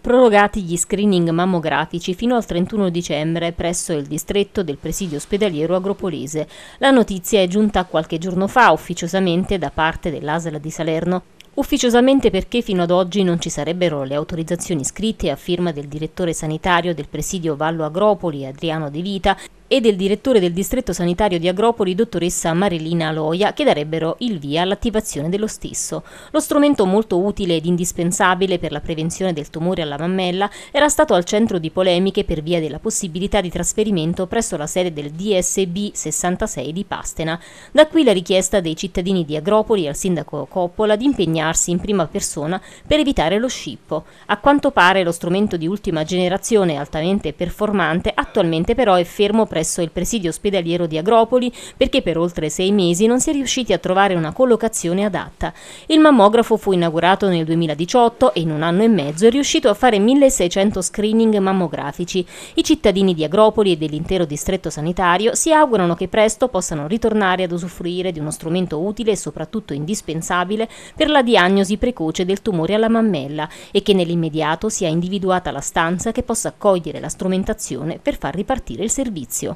prorogati gli screening mammografici fino al 31 dicembre presso il distretto del presidio ospedaliero Agropolese. La notizia è giunta qualche giorno fa ufficiosamente da parte dell'ASL di Salerno. Ufficiosamente perché fino ad oggi non ci sarebbero le autorizzazioni scritte a firma del direttore sanitario del presidio Vallo Agropoli, Adriano De Vita, e del direttore del distretto sanitario di Agropoli, dottoressa Marilina Loia, che darebbero il via all'attivazione dello stesso. Lo strumento molto utile ed indispensabile per la prevenzione del tumore alla mammella era stato al centro di polemiche per via della possibilità di trasferimento presso la sede del DSB 66 di Pastena. Da qui la richiesta dei cittadini di Agropoli al sindaco Coppola di impegnarsi in prima persona per evitare lo scippo. A quanto pare lo strumento di ultima generazione altamente performante attualmente però è fermo presso presso il presidio ospedaliero di Agropoli perché per oltre sei mesi non si è riusciti a trovare una collocazione adatta. Il mammografo fu inaugurato nel 2018 e in un anno e mezzo è riuscito a fare 1600 screening mammografici. I cittadini di Agropoli e dell'intero distretto sanitario si augurano che presto possano ritornare ad usufruire di uno strumento utile e soprattutto indispensabile per la diagnosi precoce del tumore alla mammella e che nell'immediato sia individuata la stanza che possa accogliere la strumentazione per far ripartire il servizio.